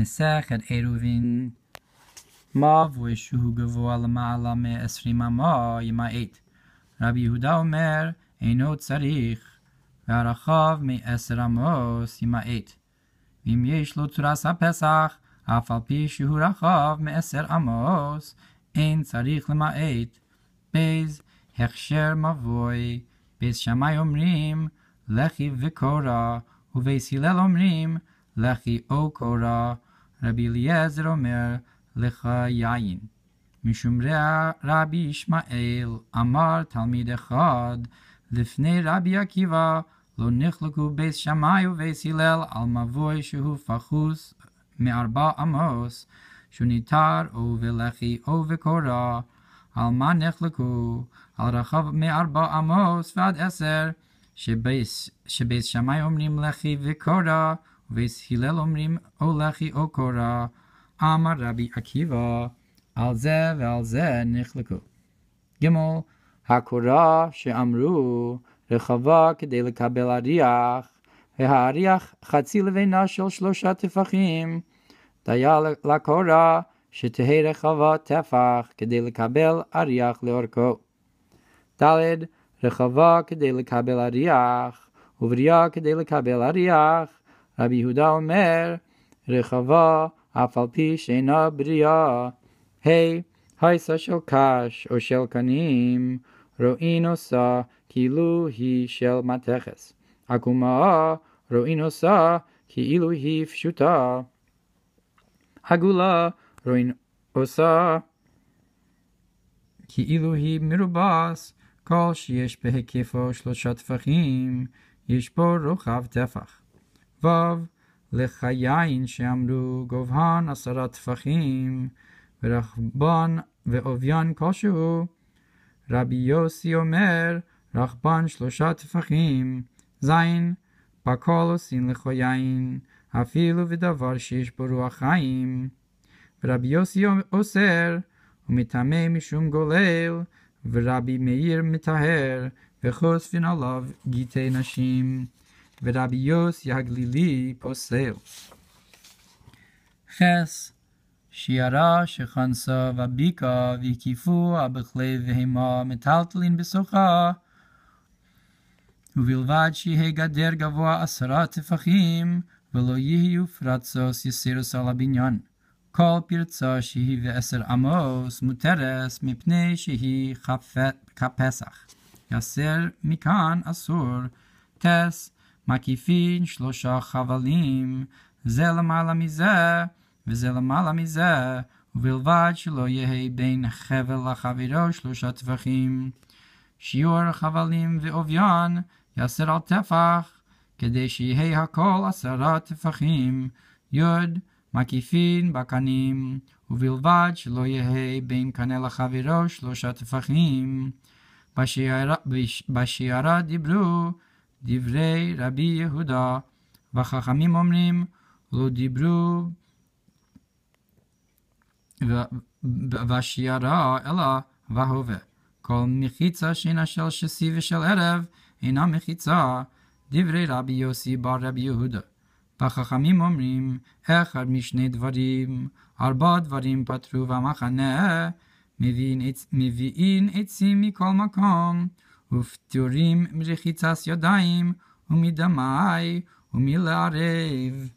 מסכת עירובין. מבוי שהוא גבוה למעלה מ מעשרים אמה ימעט. רבי יהודה אומר, אינו צריך, והרחב מ-10 מעשר עמוס ימעט. ואם יש לו תורס הפסח, אף על פי שהוא רחב מ-10 עמוס, אין צריך למעט. בייז הכשר מבוי, בייז שמאי אומרים, לכי וקורא, ובייז הלל אומרים, לכי או קורא. רבי אליעזר אומר לך יין. משום רבי ישמעאל אמר תלמיד אחד לפני רבי עקיבא לא נחלקו בית שמאי ובית הלל על מבוי שהוא פחוס מארבע עמוס, שהוא ניתר או ולחי או וקורה. על מה נחלקו? על רחב מארבע עמוס ועד עשר, שבית שמאי אומרים לחי וקורה, ויש הלל אומרים או לחי או קורה, אמר רבי עקיבא, על זה ועל זה נחלקו. גמול, הקורה שאמרו רחבה כדי לקבל אריח, והאריח חצי לבנה של שלושה טפחים, דיה לקורה שתהא רחבה טפח כדי לקבל אריח לאורכו. ד. רחבה כדי לקבל אריח, ובריאה כדי לקבל אריח, רבי יהודה אומר, רחבה אף על פי שאינה בריאה. היי, hey, הייסה של קש או של קנים, רואין עושה כאילו היא של מתכס. עקומה רואין עושה כאילו היא פשוטה. עגולה רואין עושה כאילו היא מרובס, כל שיש בהיקפו שלושה טפחים, יש בו רוחב טפח. וו, לחיין שאמרו גובהן עשרה טפחים, ורחבון ואוביון כלשהו. רבי יוסי אומר, רחבון שלושה טפחים, זין, בכל עושים לכו אפילו בדבר שיש בו רוח ורבי יוסי אוסר, ומטמא משום גולל, ורבי מאיר מטהר, וחוספין עליו גיטי נשים. ורביוס יגלילי פוסל. חס שיערה שכנסה וביקה והקיפוה בכלי והמה מטלטלין בשוחה ובלבד שיהיה גדר גבוה עשרה טפחים ולא יהיו פרצוס יסירוס על הבניין. כל פרצה שהיא ועשר עמוס מותרס מפני שהיא חפ... כפסח. יסר מכאן אסור, טס מקיפין שלושה חבלים, זה למעלה מזה, וזה למעלה מזה, ובלבד שלא יהיה בין חבל לחברו שלושה טווחים. שיעור חבלים ואוביון יעשר על טפח, כדי שיהיה הכל עשרה טפחים. יוד, מקיפין בקנים, ובלבד שלא יהיה בין קנה לחברו שלושה טפחים. בשיערה דיברו דברי רבי יהודה, והחכמים אומרים, לא דיברו והשיירה, אלא והווה. כל מחיצה שאינה של שסי ושל ערב, אינה מחיצה, דברי רבי יוסי בר רבי יהודה. והחכמים אומרים, אחד משני דברים, ארבע דברים פטרו במחנה, מביאים, מביאים עצים מכל מקום. ופטורים מרחיצת ידיים ומדמי ומלערב.